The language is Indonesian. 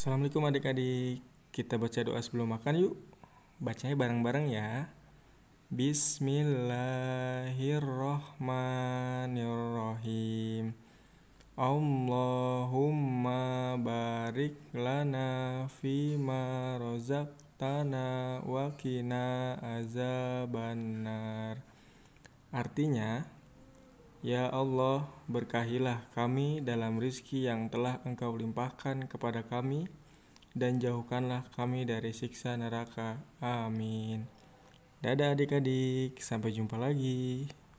Assalamualaikum adik-adik. Kita baca doa sebelum makan yuk. Bacanya bareng-bareng ya. Bismillahirrahmanirrahim. Allahumma barik lana fima rozaqtana wa azabannar. Artinya, Ya Allah, berkahilah kami dalam rizki yang telah Engkau limpahkan kepada kami, dan jauhkanlah kami dari siksa neraka. Amin. Dadah adik-adik, sampai jumpa lagi.